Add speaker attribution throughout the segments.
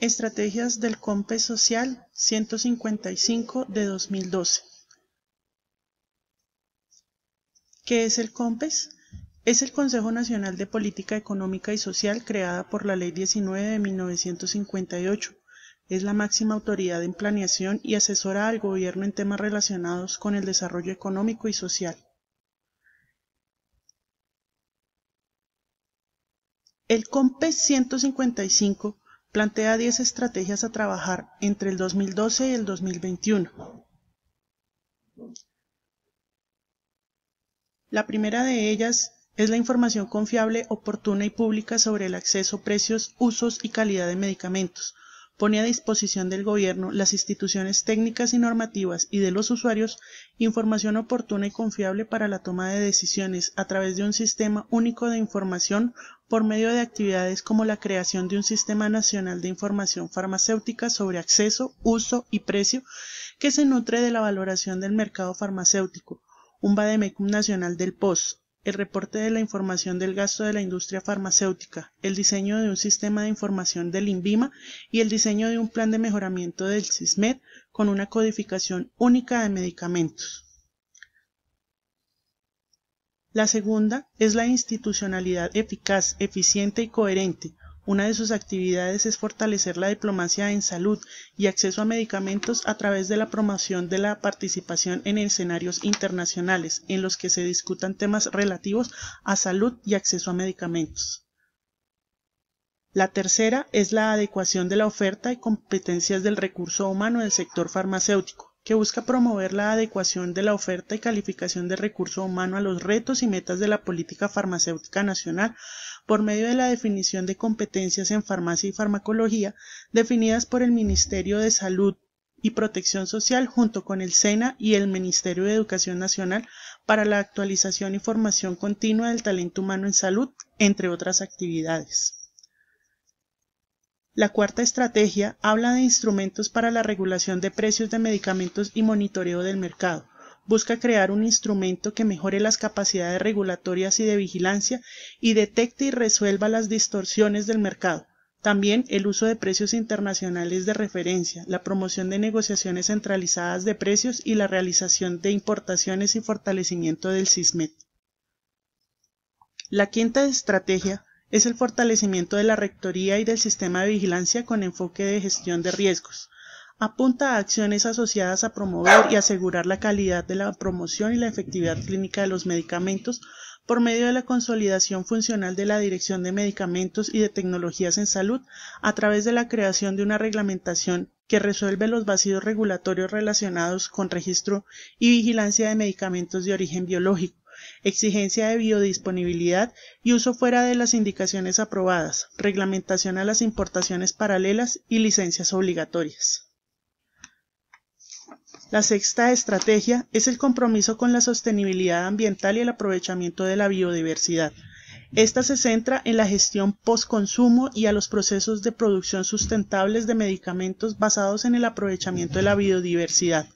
Speaker 1: Estrategias del COMPE Social 155 de 2012. ¿Qué es el COMPES? Es el Consejo Nacional de Política Económica y Social creada por la Ley 19 de 1958. Es la máxima autoridad en planeación y asesora al gobierno en temas relacionados con el desarrollo económico y social. El COMPES 155 plantea 10 estrategias a trabajar entre el 2012 y el 2021. La primera de ellas es la información confiable, oportuna y pública sobre el acceso, precios, usos y calidad de medicamentos. Pone a disposición del Gobierno, las instituciones técnicas y normativas y de los usuarios información oportuna y confiable para la toma de decisiones a través de un sistema único de información por medio de actividades como la creación de un Sistema Nacional de Información Farmacéutica sobre acceso, uso y precio que se nutre de la valoración del mercado farmacéutico, un Bademecum nacional del POS, el reporte de la información del gasto de la industria farmacéutica, el diseño de un sistema de información del INVIMA y el diseño de un plan de mejoramiento del CISMED con una codificación única de medicamentos. La segunda es la institucionalidad eficaz, eficiente y coherente. Una de sus actividades es fortalecer la diplomacia en salud y acceso a medicamentos a través de la promoción de la participación en escenarios internacionales en los que se discutan temas relativos a salud y acceso a medicamentos. La tercera es la adecuación de la oferta y competencias del recurso humano del sector farmacéutico que busca promover la adecuación de la oferta y calificación de recurso humano a los retos y metas de la política farmacéutica nacional por medio de la definición de competencias en farmacia y farmacología definidas por el Ministerio de Salud y Protección Social junto con el SENA y el Ministerio de Educación Nacional para la actualización y formación continua del talento humano en salud, entre otras actividades. La cuarta estrategia habla de instrumentos para la regulación de precios de medicamentos y monitoreo del mercado. Busca crear un instrumento que mejore las capacidades regulatorias y de vigilancia y detecte y resuelva las distorsiones del mercado. También el uso de precios internacionales de referencia, la promoción de negociaciones centralizadas de precios y la realización de importaciones y fortalecimiento del CISMET. La quinta estrategia es el fortalecimiento de la Rectoría y del sistema de vigilancia con enfoque de gestión de riesgos. Apunta a acciones asociadas a promover y asegurar la calidad de la promoción y la efectividad clínica de los medicamentos por medio de la consolidación funcional de la Dirección de Medicamentos y de Tecnologías en Salud a través de la creación de una reglamentación que resuelve los vacíos regulatorios relacionados con registro y vigilancia de medicamentos de origen biológico exigencia de biodisponibilidad y uso fuera de las indicaciones aprobadas, reglamentación a las importaciones paralelas y licencias obligatorias. La sexta estrategia es el compromiso con la sostenibilidad ambiental y el aprovechamiento de la biodiversidad. Esta se centra en la gestión post-consumo y a los procesos de producción sustentables de medicamentos basados en el aprovechamiento de la biodiversidad.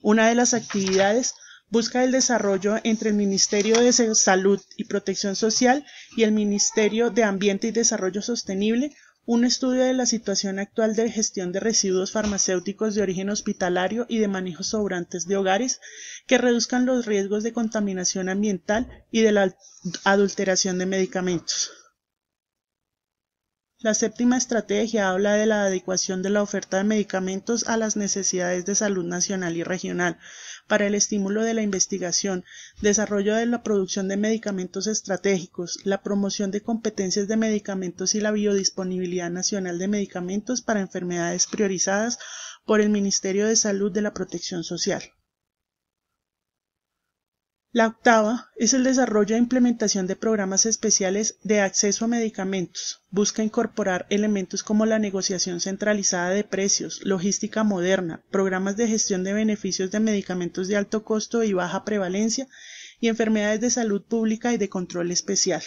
Speaker 1: Una de las actividades busca el desarrollo entre el Ministerio de Salud y Protección Social y el Ministerio de Ambiente y Desarrollo Sostenible un estudio de la situación actual de gestión de residuos farmacéuticos de origen hospitalario y de manejos sobrantes de hogares que reduzcan los riesgos de contaminación ambiental y de la adulteración de medicamentos. La séptima estrategia habla de la adecuación de la oferta de medicamentos a las necesidades de salud nacional y regional, para el estímulo de la investigación, desarrollo de la producción de medicamentos estratégicos, la promoción de competencias de medicamentos y la biodisponibilidad nacional de medicamentos para enfermedades priorizadas por el Ministerio de Salud de la Protección Social. La octava es el desarrollo e implementación de programas especiales de acceso a medicamentos. Busca incorporar elementos como la negociación centralizada de precios, logística moderna, programas de gestión de beneficios de medicamentos de alto costo y baja prevalencia y enfermedades de salud pública y de control especial.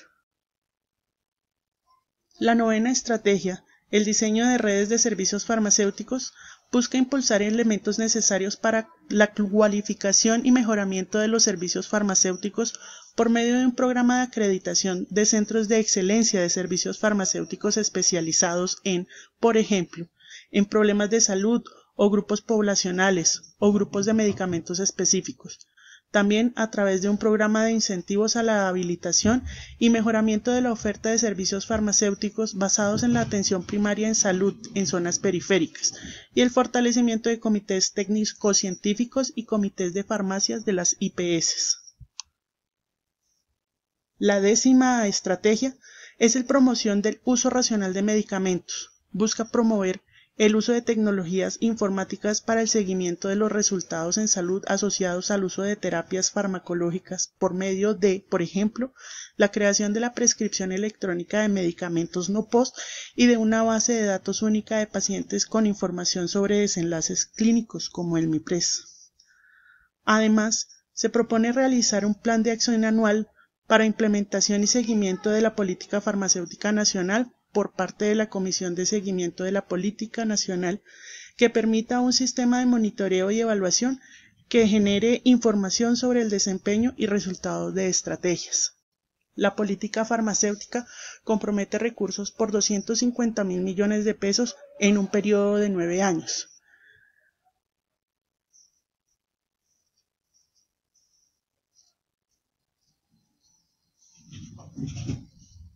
Speaker 1: La novena estrategia, el diseño de redes de servicios farmacéuticos, busca impulsar elementos necesarios para la cualificación y mejoramiento de los servicios farmacéuticos por medio de un programa de acreditación de centros de excelencia de servicios farmacéuticos especializados en, por ejemplo, en problemas de salud o grupos poblacionales o grupos de medicamentos específicos, también a través de un programa de incentivos a la habilitación y mejoramiento de la oferta de servicios farmacéuticos basados en la atención primaria en salud en zonas periféricas y el fortalecimiento de comités técnico científicos y comités de farmacias de las IPS. La décima estrategia es el promoción del uso racional de medicamentos. Busca promover el uso de tecnologías informáticas para el seguimiento de los resultados en salud asociados al uso de terapias farmacológicas por medio de, por ejemplo, la creación de la prescripción electrónica de medicamentos no post y de una base de datos única de pacientes con información sobre desenlaces clínicos como el MIPRES. Además, se propone realizar un plan de acción anual para implementación y seguimiento de la política farmacéutica nacional por parte de la Comisión de Seguimiento de la Política Nacional que permita un sistema de monitoreo y evaluación que genere información sobre el desempeño y resultados de estrategias. La política farmacéutica compromete recursos por 250 mil millones de pesos en un periodo de nueve años.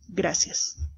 Speaker 1: Gracias.